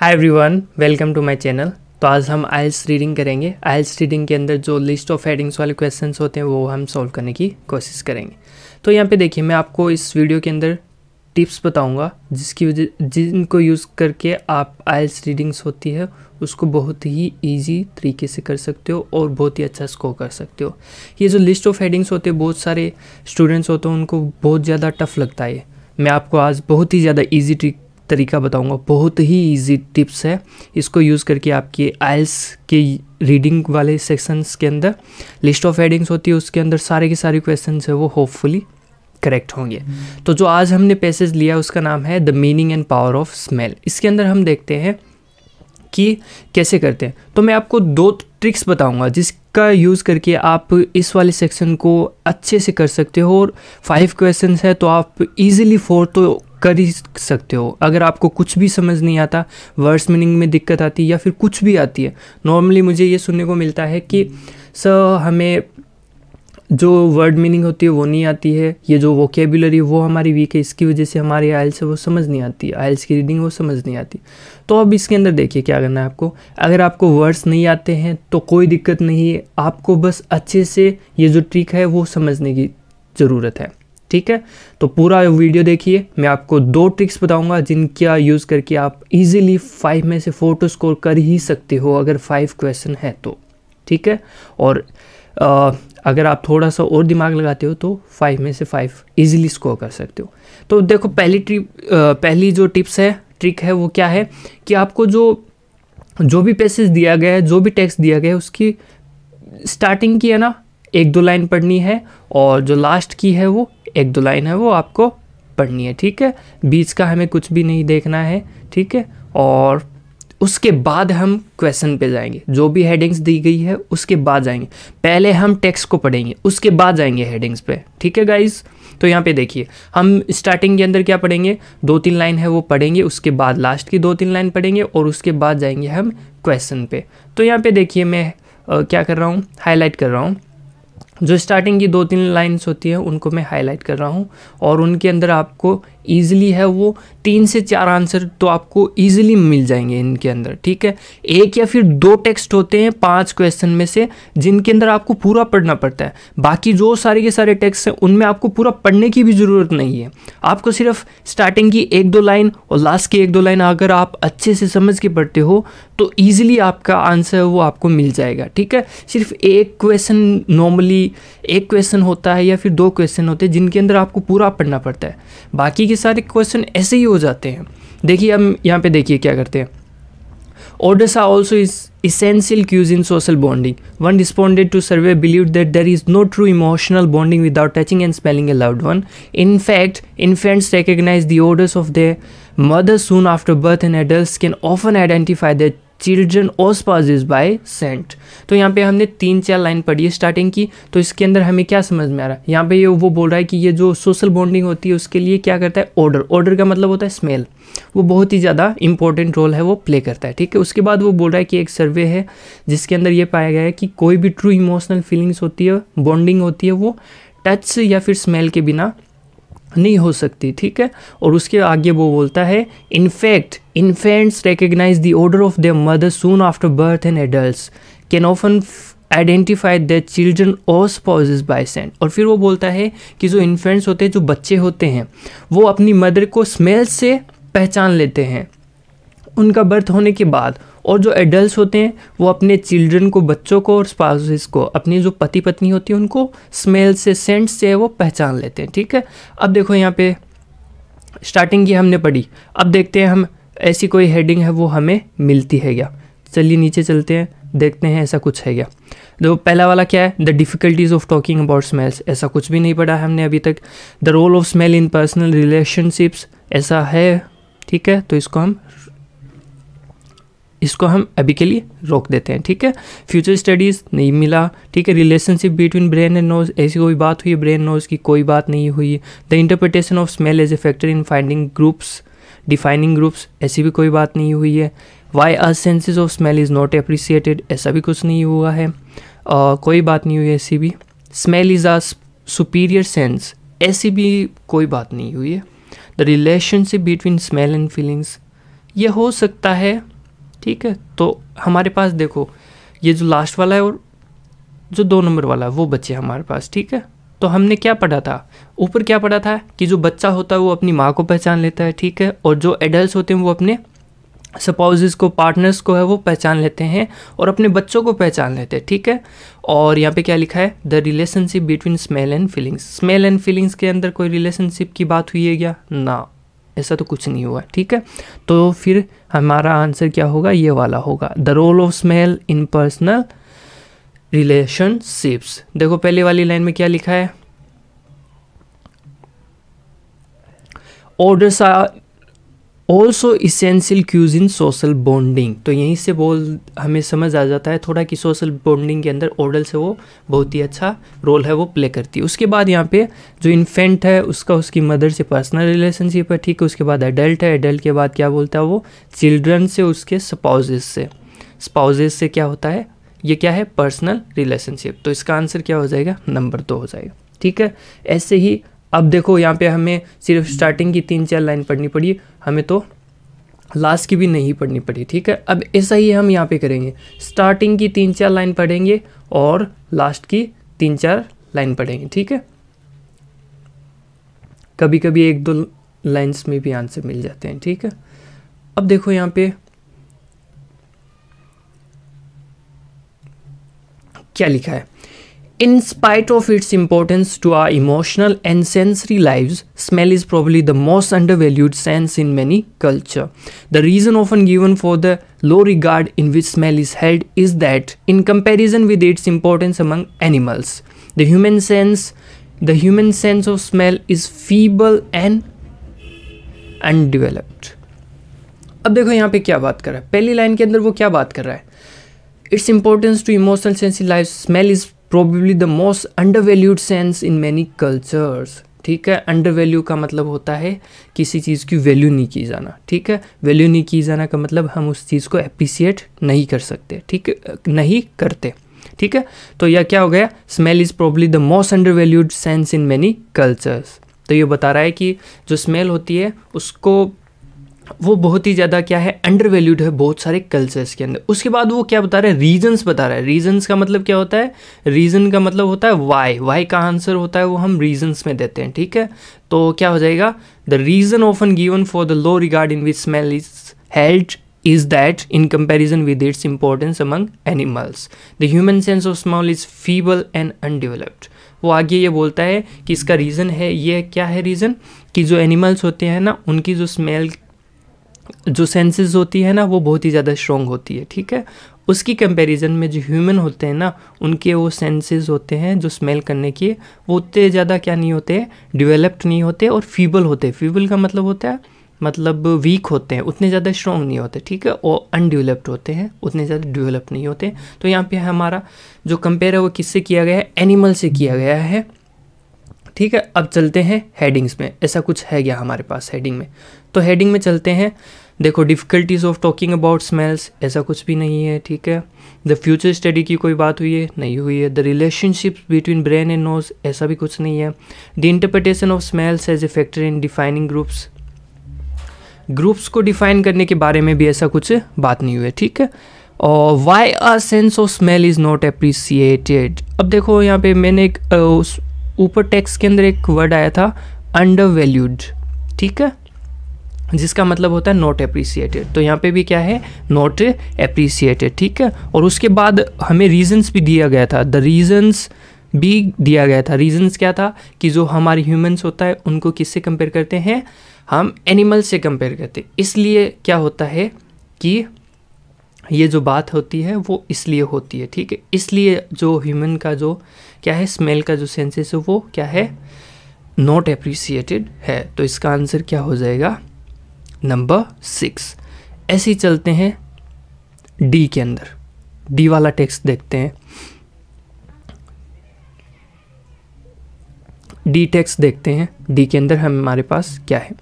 Hi everyone welcome to my channel तो आज हम आइल्स रीडिंग करेंगे आइल्स रीडिंग के अंदर जो लिस्ट ऑफ हेडिंग्स वाले क्वेश्चंस होते हैं वो हम सॉल्व करने की कोशिश करेंगे तो यहाँ पे देखिए मैं आपको इस वीडियो के अंदर टिप्स बताऊँगा जिसकी वजह जिनको यूज़ करके आप आइल्स रीडिंग्स होती है उसको बहुत ही ईजी तरीके से कर सकते हो और बहुत ही अच्छा स्कोर कर सकते हो ये जो लिस्ट ऑफ हेडिंग्स होते हैं बहुत सारे स्टूडेंट्स होते हैं उनको बहुत ज़्यादा टफ लगता है मैं आपको आज बहुत ही ज़्यादा ईजी ट्रिक तरीका बताऊंगा बहुत ही इजी टिप्स है इसको यूज़ करके आपके आइल्स के रीडिंग वाले सेक्शंस के अंदर लिस्ट ऑफ हेडिंग्स होती है उसके अंदर सारे के सारे क्वेश्चन है वो होपफुली करेक्ट होंगे hmm. तो जो आज हमने पैसेज लिया उसका नाम है the meaning and power of smell इसके अंदर हम देखते हैं कि कैसे करते हैं तो मैं आपको दो ट्रिक्स बताऊंगा जिसका यूज़ करके आप इस वाले सेक्शन को अच्छे से कर सकते हो और फाइव क्वेश्चन है तो आप इजीली फोर तो कर ही सकते हो अगर आपको कुछ भी समझ नहीं आता वर्ड्स मीनिंग में दिक्कत आती है या फिर कुछ भी आती है नॉर्मली मुझे ये सुनने को मिलता है कि सर हमें जो वर्ड मीनिंग होती है वो नहीं आती है ये जो वोकेबुलरी वो हमारी वीक है इसकी वजह से हमारी आइल्स है वो समझ नहीं आती आइल्स की रीडिंग वो समझ नहीं आती तो अब इसके अंदर देखिए क्या करना है आपको अगर आपको वर्ड्स नहीं आते हैं तो कोई दिक्कत नहीं है आपको बस अच्छे से ये जो ट्रिक है वो समझने की ज़रूरत है ठीक है तो पूरा वीडियो देखिए मैं आपको दो ट्रिक्स बताऊंगा जिनका यूज़ करके आप इजीली फाइव में से फोर टू स्कोर कर ही सकते हो अगर फाइव क्वेश्चन है तो ठीक है और आ, अगर आप थोड़ा सा और दिमाग लगाते हो तो फाइव में से फाइव इजीली स्कोर कर सकते हो तो देखो पहली ट्रिप पहली जो टिप्स है ट्रिक है वो क्या है कि आपको जो जो भी पैसेज दिया गया है जो भी टैक्स दिया गया है उसकी स्टार्टिंग की है ना एक दो लाइन पढ़नी है और जो लास्ट की है वो एक दो लाइन है वो आपको पढ़नी है ठीक है बीच का हमें कुछ भी नहीं देखना है ठीक है और उसके बाद हम क्वेश्चन पे जाएंगे जो भी हेडिंग्स दी गई है उसके बाद जाएंगे पहले हम टेक्स्ट को पढ़ेंगे उसके बाद जाएंगे हेडिंग्स पे ठीक है गाइज तो यहाँ पे देखिए हम स्टार्टिंग के अंदर क्या पढ़ेंगे दो तीन लाइन है वो पढ़ेंगे उसके बाद लास्ट की दो तीन लाइन पढ़ेंगे और उसके बाद जाएंगे हम क्वेश्चन पे तो यहाँ पे देखिए मैं आ, क्या कर रहा हूँ हाईलाइट कर रहा हूँ जो स्टार्टिंग की दो तीन लाइन्स होती है उनको मैं हाईलाइट कर रहा हूँ और उनके अंदर आपको ईजिली है वो तीन से चार आंसर तो आपको ईजिली मिल जाएंगे इनके अंदर ठीक है एक या फिर दो टेक्स्ट होते हैं पांच क्वेश्चन में से जिनके अंदर आपको पूरा पढ़ना पड़ता है बाकी जो सारे के सारे टेक्स्ट हैं उनमें आपको पूरा पढ़ने की भी ज़रूरत नहीं है आपको सिर्फ स्टार्टिंग की एक दो लाइन और लास्ट की एक दो लाइन अगर आप अच्छे से समझ के पढ़ते हो तो ईजिली आपका आंसर वो आपको मिल जाएगा ठीक है सिर्फ एक क्वेश्चन नॉर्मली एक क्वेश्चन होता है या फिर दो क्वेश्चन होते हैं जिनके अंदर आपको पूरा पढ़ना पड़ता है बाकी के सारे क्वेश्चन ऐसे ही हो जाते हैं देखिए हम यहाँ पे देखिए क्या करते हैं are also is essential cues in social bonding one responded to survey believe that there is no true emotional bonding without touching and spelling a loved one in fact infants recognize the orders of the mother soon after birth and adult can often identify that children or spouses bye Saint तो यहाँ पे हमने तीन चार line पढ़ी है starting की तो इसके अंदर हमें क्या समझ में आ रहा है यहाँ पे ये वो बोल रहा है कि ये जो सोशल बॉन्डिंग होती है उसके लिए क्या करता है ऑर्डर ऑर्डर का मतलब होता है स्मेल वो बहुत ही ज़्यादा इंपॉर्टेंट रोल है वो प्ले करता है ठीक है उसके बाद वो बोल रहा है कि एक सर्वे है जिसके अंदर ये पाया गया है कि कोई भी ट्रू इमोशनल फीलिंग्स होती है बॉन्डिंग होती है वो टच या फिर स्मेल के बिना नहीं हो सकती ठीक है और उसके आगे वो बोलता है in fact infants recognize the order of their mother soon after birth and adult can often identify the children or spouses by scent और फिर वो बोलता है कि जो इन्फेंट्स होते हैं जो बच्चे होते हैं वो अपनी मदर को स्मेल से पहचान लेते हैं उनका बर्थ होने के बाद और जो एडल्ट होते हैं वो अपने चिल्ड्रन को बच्चों को और स्पाउसेस को अपनी जो पति पत्नी होती है उनको स्मेल से सेंट से वो पहचान लेते हैं ठीक है अब देखो यहाँ पे स्टार्टिंग की हमने पढ़ी अब देखते हैं हम ऐसी कोई हेडिंग है वो हमें मिलती है क्या चलिए नीचे चलते हैं देखते हैं ऐसा कुछ है क्या तो पहला वाला क्या है the difficulties of talking about smells ऐसा कुछ भी नहीं पढ़ा है हमने अभी तक the role of smell in personal relationships ऐसा है ठीक है तो इसको हम इसको हम अभी के लिए रोक देते हैं ठीक है फ्यूचर स्टडीज़ नहीं मिला ठीक है relationship between brain and nose ऐसी कोई बात हुई ब्रेन नोज की कोई बात नहीं हुई the interpretation of smell as a factor in finding groups defining groups ऐसी भी कोई बात नहीं हुई है why are senses of smell is not appreciated ऐसा भी कुछ नहीं हुआ है uh, कोई बात नहीं हुई ऐसी भी smell is a superior sense ऐसी भी कोई बात नहीं हुई है the relationship between smell and feelings ये हो सकता है ठीक है तो हमारे पास देखो ये जो लास्ट वाला है और जो दो नंबर वाला है वो बच्चे हमारे पास ठीक है तो हमने क्या पढ़ा था ऊपर क्या पढ़ा था कि जो बच्चा होता है वो अपनी माँ को पहचान लेता है ठीक है और जो एडल्ट होते हैं वो अपने सपाउजेस को पार्टनर्स को है वो पहचान लेते हैं और अपने बच्चों को पहचान लेते हैं ठीक है और यहाँ पे क्या लिखा है the relationship between smell and feelings smell and feelings के अंदर कोई रिलेशनशिप की बात हुई है क्या ना ऐसा तो कुछ नहीं हुआ ठीक है तो फिर हमारा आंसर क्या होगा ये वाला होगा the role of smell in personal relationships देखो पहले वाली लाइन में क्या लिखा है orders are also essential cues in social bonding तो यहीं से बोल हमें समझ आ जाता है थोड़ा कि सोशल बॉन्डिंग के अंदर ओडल से वो बहुत ही अच्छा रोल है वो प्ले करती है उसके बाद यहाँ पे जो इन्फेंट है उसका उसकी मदर से पर्सनल रिलेशनशिप है ठीक है उसके बाद एडल्ट है एडल्ट के बाद क्या बोलता है वो चिल्ड्रन से उसके स्पाउजेस से स्पाउजेस से क्या होता है ये क्या है पर्सनल रिलेशनशिप तो इसका आंसर क्या हो जाएगा नंबर दो हो जाएगा ठीक है ऐसे ही अब देखो यहाँ पे हमें सिर्फ स्टार्टिंग की तीन चार लाइन पढ़नी पड़ी हमें तो लास्ट की भी नहीं पढ़नी पड़ी ठीक है अब ऐसा ही हम यहाँ पे करेंगे स्टार्टिंग की तीन चार लाइन पढ़ेंगे और लास्ट की तीन चार लाइन पढ़ेंगे ठीक है कभी कभी एक दो लाइन्स में भी आंसर मिल जाते हैं ठीक है अब देखो यहाँ पे क्या लिखा है In spite of its importance to our emotional and sensory lives, smell is probably the most undervalued sense in many culture. The reason often given for the low regard in which smell is held is that in comparison with its importance among animals, the human sense the human sense of smell is feeble and undeveloped. अब देखो यहाँ पे क्या बात कर रहा है पहली लाइन के अंदर वो क्या बात कर रहा है it's importance to emotional sensitive life smell is probably the most undervalued sense in many cultures ठीक है अंडर वैल्यू का मतलब होता है किसी चीज़ की वैल्यू नहीं की जाना ठीक है वैल्यू नहीं की जाना का मतलब हम उस चीज़ को अप्रिसिएट नहीं कर सकते ठीक नहीं करते ठीक है तो यह क्या हो गया smell is probably the most undervalued sense in many cultures तो ये बता रहा है कि जो स्मेल होती है उसको वो बहुत ही ज़्यादा क्या है अंडर वैल्यूड है बहुत सारे कल्चर्स के अंदर उसके बाद वो क्या बता रहा है रीजन्स बता रहा है रीजन्स का मतलब क्या होता है रीज़न का मतलब होता है वाई वाई का आंसर होता है वो हम रीजन्स में देते हैं ठीक है तो क्या हो जाएगा the reason often given for the low regard in which smell is held is that in comparison with its importance among animals the human sense of smell is feeble and undeveloped वो आगे ये बोलता है कि इसका reason है ये क्या है रीज़न कि जो एनिमल्स होते हैं ना उनकी जो स्मेल जो सेंसेस होती है ना वो बहुत ही ज़्यादा स्ट्रॉन्ग होती है ठीक है उसकी कंपैरिजन में जो ह्यूमन होते हैं ना उनके वो सेंसेस होते हैं जो स्मेल करने के वो उतने ज़्यादा क्या नहीं होते डिवेलप्ड नहीं होते और फीबल होते फीबल का मतलब होता है मतलब वीक होते हैं उतने ज़्यादा स्ट्रॉन्ग नहीं होते ठीक है और अनडिवलप्ड होते हैं उतने ज़्यादा डिवेलप्ड नहीं होते तो यहाँ पे हमारा जो कंपेयर है वो किससे किया गया है एनिमल से किया गया है ठीक है अब चलते हैं हेडिंग्स में ऐसा कुछ है क्या हमारे पास हेडिंग में तो हेडिंग में चलते हैं देखो difficulties of talking about smells ऐसा कुछ भी नहीं है ठीक है द फ्यूचर स्टडी की कोई बात हुई है नहीं हुई है the relationship between brain and nose ऐसा भी कुछ नहीं है the interpretation of smells as a factor in defining groups groups को डिफाइन करने के बारे में भी ऐसा कुछ बात नहीं हुई है ठीक है और why a sense of smell is not appreciated अब देखो यहाँ पे मैंने एक ऊपर टैक्स के अंदर एक वर्ड आया था अंडर वैल्यूड ठीक है जिसका मतलब होता है नॉट अप्रिसिएटेड तो यहाँ पे भी क्या है नॉट अप्रिसिएटेड ठीक है और उसके बाद हमें रीजंस भी दिया गया था द रीजंस भी दिया गया था रीजंस क्या था कि जो हमारे ह्यूमंस होता है उनको किससे कंपेयर करते हैं हम एनिमल से कंपेयर करते हैं इसलिए क्या होता है कि ये जो बात होती है वो इसलिए होती है ठीक है इसलिए जो ह्यूमन का जो क्या है स्मेल का जो सेंसेस है वो क्या है नॉट अप्रिसिएटेड है तो इसका आंसर क्या हो जाएगा नंबर सिक्स ऐसे ही चलते हैं डी के अंदर डी वाला टेक्स्ट देखते हैं डी टेक्स्ट देखते हैं डी के अंदर हम हमारे पास क्या है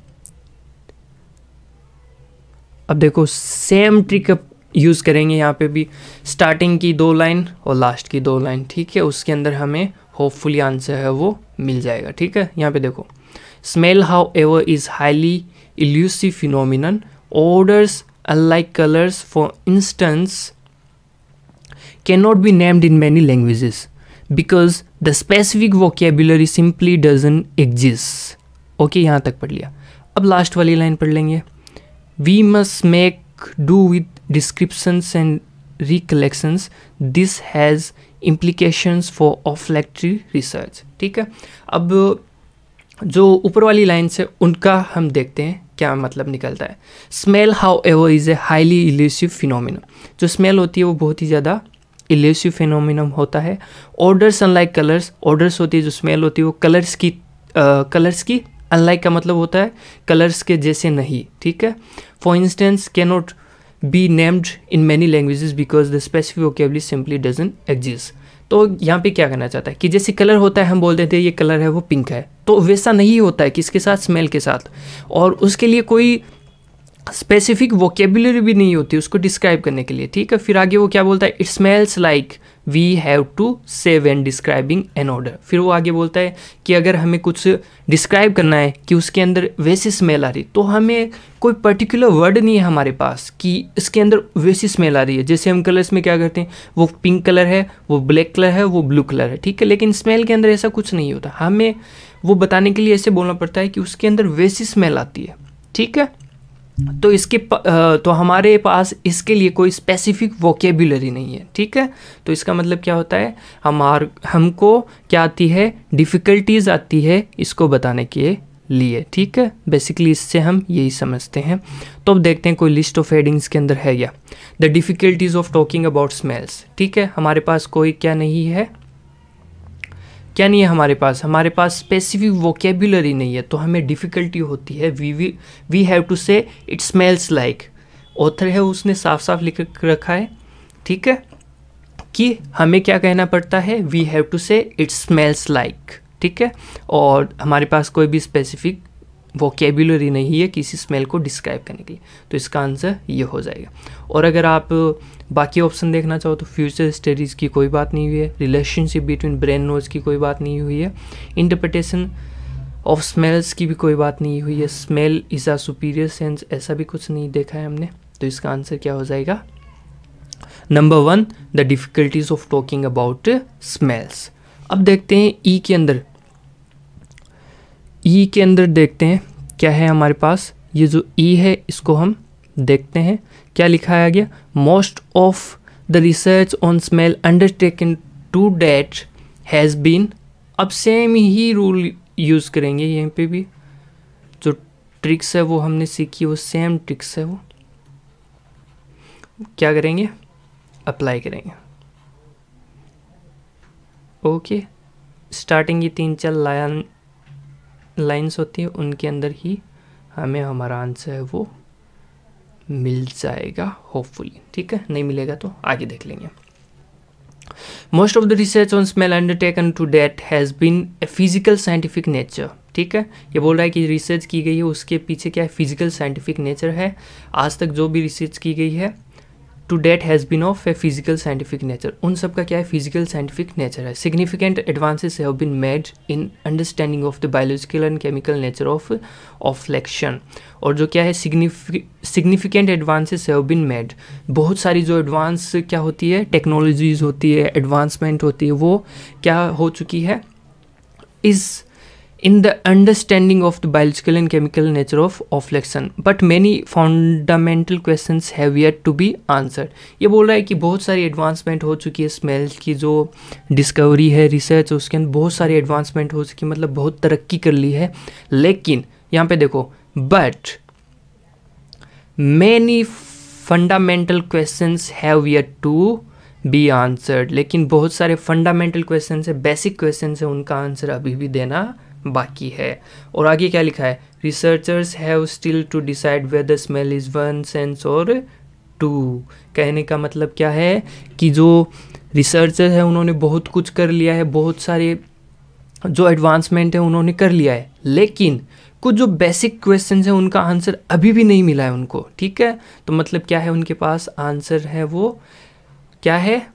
अब देखो सेम ट्रिक यूज़ करेंगे यहाँ पे भी स्टार्टिंग की दो लाइन और लास्ट की दो लाइन ठीक है उसके अंदर हमें होपफुली आंसर है वो मिल जाएगा ठीक है यहाँ पे देखो smell however is highly elusive phenomenon odours unlike colours for instance can not be named in many languages because the specific vocabulary simply doesn't exist okay यहाँ तक पढ़ लिया अब लास्ट वाली लाइन पढ़ लेंगे we must make do with descriptions and recollections this has implications for olfactory research ठीक है अब जो ऊपर वाली लाइन से उनका हम देखते हैं क्या मतलब निकलता है smell however is a highly elusive phenomenon जो स्मेल होती है वो बहुत ही ज़्यादा इलेसिव फिनोमिनम होता है ऑर्डर्स अनलाइक कलर्स ऑर्डर्स होती है जो स्मेल होती है वो कलर्स की कलर्स की अनलाइक का मतलब होता है कलर्स के जैसे नहीं ठीक है for instance cannot be named in many languages because the specific vocabulary simply doesn't exist तो यहाँ पे क्या करना चाहता है कि जैसे कलर होता है हम बोलते थे ये कलर है वो पिंक है तो वैसा नहीं होता है किसके साथ स्मेल के साथ और उसके लिए कोई स्पेसिफिक वोकेबुलरी भी नहीं होती उसको डिस्क्राइब करने के लिए ठीक है फिर आगे वो क्या बोलता है it smells like we have to say when describing an odour फिर वो आगे बोलता है कि अगर हमें कुछ डिस्क्राइब करना है कि उसके अंदर वैसी स्मेल आ रही तो हमें कोई पर्टिकुलर वर्ड नहीं है हमारे पास कि इसके अंदर वैसी स्मेल आ रही है जैसे हम कलर्स में क्या करते हैं वो पिंक कलर है वो ब्लैक कलर है वो ब्लू कलर है ठीक है लेकिन स्मेल के अंदर ऐसा कुछ नहीं होता हमें वो बताने के लिए ऐसे बोलना पड़ता है कि उसके अंदर वैसी स्मेल आती है ठीक है तो इसके तो हमारे पास इसके लिए कोई स्पेसिफिक वोकेबुलरी नहीं है ठीक है तो इसका मतलब क्या होता है हमार हमको क्या आती है डिफ़िकल्टीज़ आती है इसको बताने के लिए ठीक है बेसिकली इससे हम यही समझते हैं तो अब देखते हैं कोई लिस्ट ऑफ हेडिंग्स के अंदर है या the difficulties of talking about smells ठीक है हमारे पास कोई क्या नहीं है क्या नहीं है हमारे पास हमारे पास स्पेसिफिक वोकेबुलरी नहीं है तो हमें डिफ़िकल्टी होती है we we we have to say it smells like author है उसने साफ साफ लिख रखा है ठीक है कि हमें क्या कहना पड़ता है we have to say it smells like ठीक है और हमारे पास कोई भी स्पेसिफिक वोकेबुलरी नहीं है किसी स्मेल को डिस्क्राइब करने के लिए तो इसका आंसर ये हो जाएगा और अगर आप बाकी ऑप्शन देखना चाहो तो फ्यूचर स्टडीज़ की कोई बात नहीं हुई है रिलेशनशिप बिटवीन ब्रेन नोज की कोई बात नहीं हुई है इंटरप्रटेशन ऑफ स्मेल्स की भी कोई बात नहीं हुई है smell is a superior sense ऐसा भी कुछ नहीं देखा है हमने तो इसका आंसर क्या हो जाएगा number one the difficulties of talking about smells अब देखते हैं ई e के अंदर ई e के अंदर देखते हैं क्या है हमारे पास ये जो ई e है इसको हम देखते हैं क्या लिखाया गया most of the research on smell undertaken to date has been अब सेम ही रूल यूज़ करेंगे यहीं पे भी जो ट्रिक्स है वो हमने सीखी वो सेम ट्रिक्स है वो क्या करेंगे अप्लाई करेंगे ओके स्टार्टिंग ये तीन चार लाइन लाइंस होती हैं उनके अंदर ही हमें हमारा आंसर है वो मिल जाएगा होपफुली ठीक है नहीं मिलेगा तो आगे देख लेंगे most of the research on smell undertaken to date has been a physical scientific nature ठीक है ये बोल रहा है कि रिसर्च की गई है उसके पीछे क्या है फिजिकल साइंटिफिक नेचर है आज तक जो भी रिसर्च की गई है to date has been of a physical scientific nature उन सब का क्या है फिजिकल साइंटिफिक नेचर है significant advances have been made in understanding of the biological and chemical nature of of olfaction और जो क्या है significant advances have been made बहुत सारी जो एडवांस क्या होती है टेक्नोलॉजीज होती है एडवांसमेंट होती है वो क्या हो चुकी है इस in the understanding of the biological and chemical nature of olfaction but many fundamental question have yet to be answered ये बोल रहा है कि बहुत सारी एडवांसमेंट हो चुकी है स्मेल की जो डिस्कवरी है रिसर्च उसके अंदर बहुत सारी एडवांसमेंट हो चुकी मतलब बहुत तरक्की कर ली है लेकिन यहाँ पे देखो but many fundamental question have yet to be answered लेकिन बहुत सारे फंडामेंटल क्वेश्चन है बेसिक क्वेश्चन है उनका आंसर अभी भी देना बाकी है और आगे क्या लिखा है researchers have still to decide whether smell is one sense और टू कहने का मतलब क्या है कि जो रिसर्चर है उन्होंने बहुत कुछ कर लिया है बहुत सारे जो एडवांसमेंट है उन्होंने कर लिया है लेकिन कुछ जो बेसिक क्वेश्चन हैं उनका आंसर अभी भी नहीं मिला है उनको ठीक है तो मतलब क्या है उनके पास आंसर है वो क्या है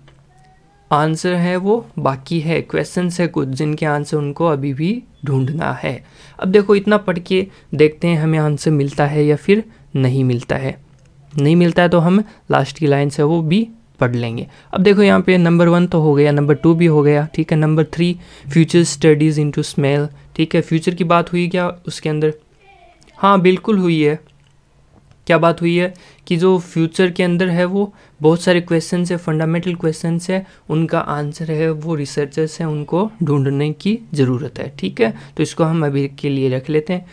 आंसर है वो बाकी है क्वेश्चन है कुछ जिनके आंसर उनको अभी भी ढूंढना है अब देखो इतना पढ़ के देखते हैं हमें आंसर मिलता है या फिर नहीं मिलता है नहीं मिलता है तो हम लास्ट की लाइन से वो भी पढ़ लेंगे अब देखो यहाँ पे नंबर वन तो हो गया नंबर टू भी हो गया ठीक है number three future studies into smell ठीक है फ्यूचर की बात हुई क्या उसके अंदर हाँ बिल्कुल हुई है क्या बात हुई है कि जो फ्यूचर के अंदर है वो बहुत सारे क्वेश्चन है फंडामेंटल क्वेश्चन है उनका आंसर है वो रिसर्चर्स हैं उनको ढूंढने की ज़रूरत है ठीक है तो इसको हम अभी के लिए रख लेते हैं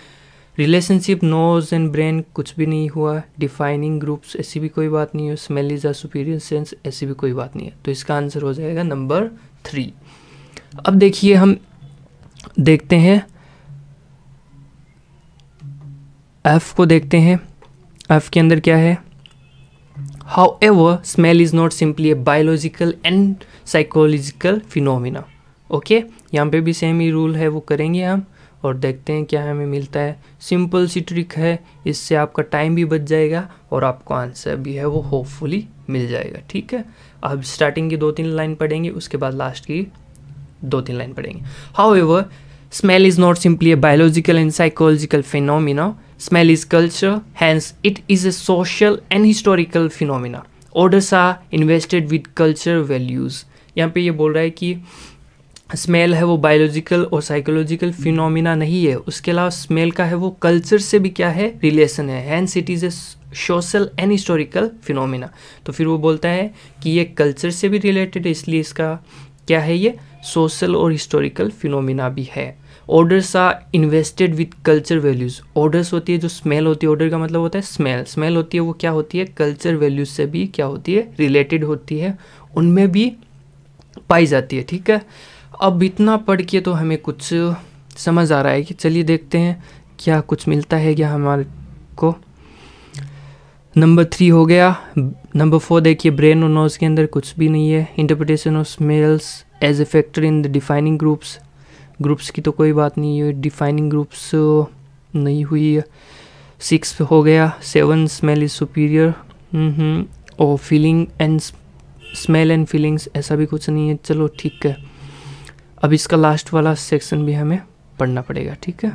रिलेशनशिप नोज एंड ब्रेन कुछ भी नहीं हुआ डिफाइनिंग ग्रुप्स ऐसी भी कोई बात नहीं है smell is a superior sense ऐसी भी कोई बात नहीं है तो इसका आंसर हो जाएगा नंबर थ्री अब देखिए हम देखते हैं एफ को देखते हैं एफ के अंदर क्या है however smell is not simply a biological and psychological phenomena okay यहाँ पे भी सेम ही रूल है वो करेंगे हम और देखते हैं क्या हमें मिलता है सिंपल सी ट्रिक है इससे आपका टाइम भी बच जाएगा और आपको आंसर भी है वो होपफुली मिल जाएगा ठीक है अब स्टार्टिंग की दो तीन लाइन पढ़ेंगे उसके बाद लास्ट की दो तीन लाइन पढ़ेंगे however smell is not simply a biological and psychological phenomena Smell is culture, hence it is a social and historical phenomena. Orders are invested with culture values. यहाँ पे ये बोल रहा है कि स्मेल है वो बायोलॉजिकल और साइकोलॉजिकल फिनोमिना नहीं है उसके अलावा स्मेल का है वो कल्चर से भी क्या है रिलेशन है hence it is a social and historical phenomena तो फिर वो बोलता है कि ये कल्चर से भी रिलेटेड है इसलिए इसका क्या है ये सोशल और हिस्टोरिकल फिनोमिना भी है orders are invested with culture values odours होती है जो स्मेल होती है ऑर्डर का मतलब होता है स्मेल स्मेल होती है वो क्या होती है कल्चर वैल्यूज़ से भी क्या होती है रिलेटेड होती है उनमें भी पाई जाती है ठीक है अब इतना पढ़ के तो हमें कुछ समझ आ रहा है कि चलिए देखते हैं क्या कुछ मिलता है क्या हमारे को नंबर थ्री हो गया नंबर फोर देखिए ब्रेन और नोज के अंदर कुछ भी नहीं है interpretation of smells as a factor in the defining groups groups की तो कोई बात नहीं है डिफाइनिंग ग्रुप्स नहीं हुई है सिक्स हो गया सेवन स्मेल इज सुपीरियर और feeling and smell and feelings ऐसा भी कुछ नहीं है चलो ठीक है अब इसका लास्ट वाला सेक्शन भी हमें पढ़ना पड़ेगा ठीक है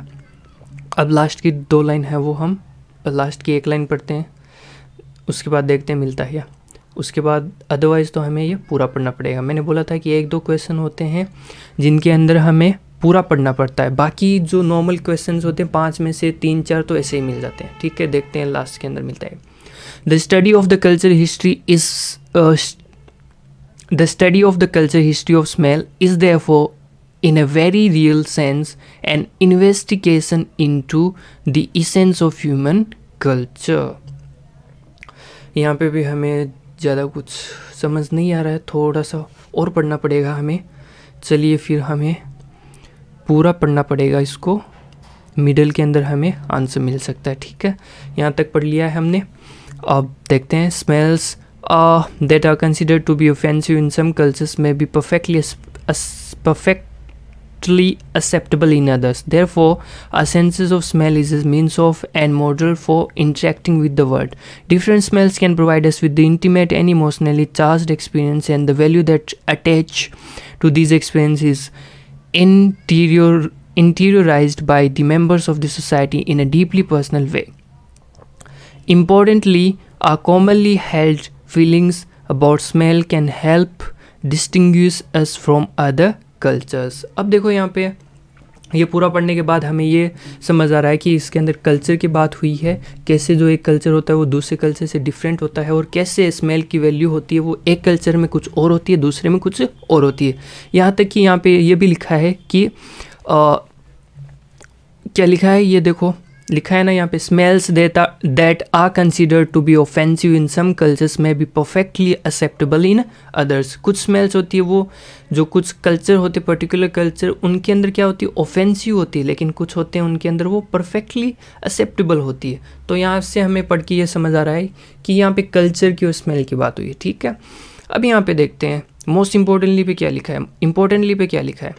अब लास्ट की दो लाइन है वो हम लास्ट की एक लाइन पढ़ते हैं उसके बाद देखते हैं मिलता है उसके बाद अदरवाइज़ तो हमें ये पूरा पढ़ना पड़ेगा मैंने बोला था कि एक दो क्वेश्चन होते हैं जिनके अंदर हमें पूरा पढ़ना पड़ता है बाकी जो नॉर्मल क्वेश्चन होते हैं पाँच में से तीन चार तो ऐसे ही मिल जाते हैं ठीक है देखते हैं लास्ट के अंदर मिलता है the study of the culture history is the study of the culture history of smell is the for a very real sense and investigation into the essence of human culture यहाँ पे भी हमें ज़्यादा कुछ समझ नहीं आ रहा है थोड़ा सा और पढ़ना पड़ेगा हमें चलिए फिर हमें पूरा पढ़ना पड़ेगा इसको मिडल के अंदर हमें आंसर मिल सकता है ठीक है यहाँ तक पढ़ लिया है हमने अब देखते हैं smells that are consider to be offensive in some cultures में be perfectly perfectly acceptable in others. Therefore, our senses of smell is a means of and model for interacting with the world. Different smells can provide us with the intimate and emotionally charged experience, and the value that attach to these experiences is interior interiorized by the members of the society in a deeply personal way. Importantly, our commonly held feelings about smell can help distinguish us from other cultures. अब देखो यहाँ पे ये पूरा पढ़ने के बाद हमें ये समझ आ रहा है कि इसके अंदर कल्चर की बात हुई है कैसे जो एक कल्चर होता है वो दूसरे कल्चर से डिफरेंट होता है और कैसे स्मेल की वैल्यू होती है वो एक कल्चर में कुछ और होती है दूसरे में कुछ और होती है यहाँ तक कि यहाँ पे ये भी लिखा है कि आ, क्या लिखा है ये देखो लिखा है ना यहाँ पे smells that that are considered to be offensive in some cultures में be perfectly acceptable in others कुछ स्मेल्स होती है वो जो कुछ कल्चर होते पर्टिकुलर कल्चर उनके अंदर क्या होती है ऑफेंसिव होती है लेकिन कुछ होते हैं उनके अंदर वो परफेक्टली एक्सेप्टेबल होती है तो यहाँ से हमें पढ़ के ये समझ आ रहा है कि यहाँ पे कल्चर की और स्मेल की बात हुई है ठीक है अब यहाँ पे देखते हैं मोस्ट इंपॉर्टेंटली पे क्या लिखा है इंपॉर्टेंटली पे क्या लिखा है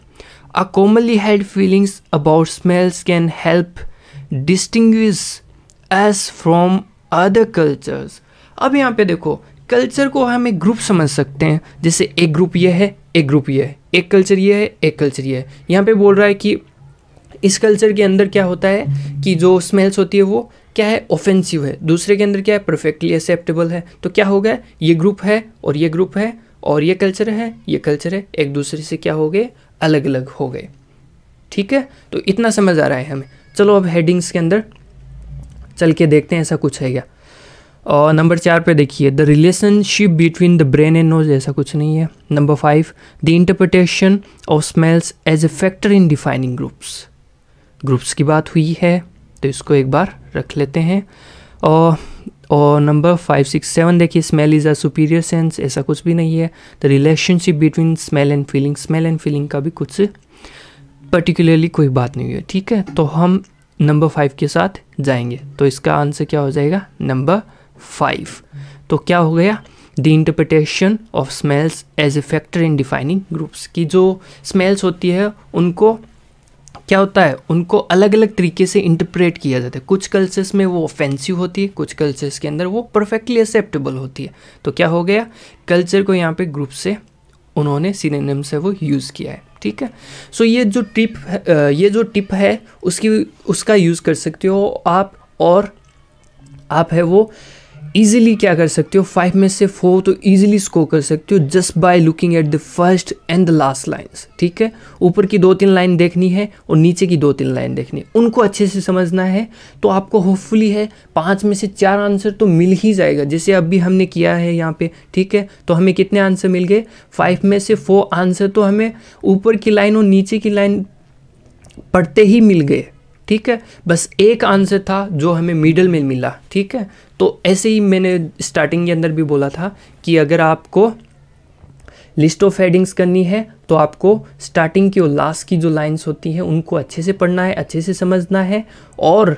a commonly held feelings about smells can help distinguish us from other cultures अब यहाँ पे देखो कल्चर को हम एक ग्रुप समझ सकते हैं जैसे एक ग्रुप ये है एक ग्रुप ये है एक कल्चर ये है एक कल्चर ये है यहाँ पे बोल रहा है कि इस कल्चर के अंदर क्या होता है कि जो स्मेल्स होती है वो क्या है ऑफेंसिव है दूसरे के अंदर क्या है परफेक्टली एक्सेप्टेबल है तो क्या हो गया ये ग्रुप है और ये ग्रुप है और ये कल्चर है ये कल्चर है एक दूसरे से क्या हो गए अलग अलग हो गए ठीक है तो इतना समझ आ रहा है हमें चलो अब हेडिंग्स के अंदर चल के देखते हैं ऐसा कुछ है क्या और नंबर चार पे देखिए the relationship between the brain and nose ऐसा कुछ नहीं है number five the interpretation of smells as a factor in defining groups groups की बात हुई है तो इसको एक बार रख लेते हैं और और नंबर फाइव सिक्स सेवन देखिए smell is a superior sense ऐसा कुछ भी नहीं है the relationship between smell and feeling smell and feeling का भी कुछ पर्टिकुलरली कोई बात नहीं हुई है ठीक है तो हम नंबर फाइव के साथ जाएंगे तो इसका आंसर क्या हो जाएगा नंबर फाइव तो क्या हो गया the interpretation of smells as a factor in defining groups की जो स्मेल्स होती है उनको क्या होता है उनको अलग अलग तरीके से इंटरप्रेट किया जाता है कुछ कल्चर्स में वो ऑफेंसिव होती है कुछ कल्चर्स के अंदर वो परफेक्टली एक्सेप्टेबल होती है तो क्या हो गया कल्चर को यहाँ पे ग्रुप से उन्होंने सीनेम से वो यूज़ किया है ठीक है सो so, ये जो टिप ये जो टिप है उसकी उसका यूज़ कर सकते हो आप और आप है वो ईजिली क्या कर सकते हो फाइव में से फोर तो ईजिली स्कोर कर सकते हो just by looking at the first and the last lines ठीक है ऊपर की दो तीन लाइन देखनी है और नीचे की दो तीन लाइन देखनी है उनको अच्छे से समझना है तो आपको होपफुली है पाँच में से चार आंसर तो मिल ही जाएगा जैसे अभी हमने किया है यहाँ पे ठीक है तो हमें कितने आंसर मिल गए फाइव में से फोर आंसर तो हमें ऊपर की लाइन और नीचे की लाइन पढ़ते ही मिल गए ठीक है बस एक आंसर था जो हमें मिडल में मिला ठीक है तो ऐसे ही मैंने स्टार्टिंग के अंदर भी बोला था कि अगर आपको लिस्ट ऑफ हेडिंग्स करनी है तो आपको स्टार्टिंग की और लास्ट की जो लाइंस होती हैं उनको अच्छे से पढ़ना है अच्छे से समझना है और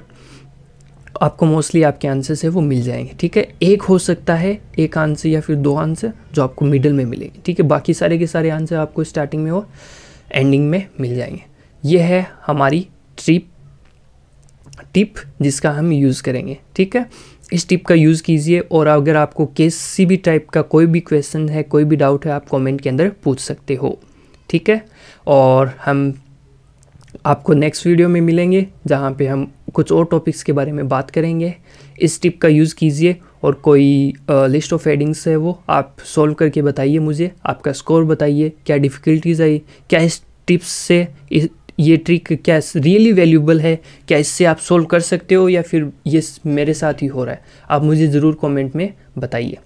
आपको मोस्टली आपके आंसर्स है वो मिल जाएंगे ठीक है एक हो सकता है एक आंसर या फिर दो आंसर जो आपको मिडल में मिलेंगे ठीक है बाकी सारे के सारे आंसर आपको स्टार्टिंग में और एंडिंग में मिल जाएंगे ये है हमारी ट्रिप टिप जिसका हम यूज़ करेंगे ठीक है इस टिप का यूज़ कीजिए और अगर आपको किसी भी टाइप का कोई भी क्वेश्चन है कोई भी डाउट है आप कमेंट के अंदर पूछ सकते हो ठीक है और हम आपको नेक्स्ट वीडियो में मिलेंगे जहाँ पे हम कुछ और टॉपिक्स के बारे में बात करेंगे इस टिप का यूज़ कीजिए और कोई लिस्ट ऑफ एडिंग्स है वो आप सॉल्व करके बताइए मुझे आपका स्कोर बताइए क्या डिफ़िकल्टीज़ आई क्या इस टिप्स से इस ये ट्रिक क्या रियली वैल्यूबल है क्या इससे आप सोल्व कर सकते हो या फिर ये मेरे साथ ही हो रहा है आप मुझे ज़रूर कमेंट में बताइए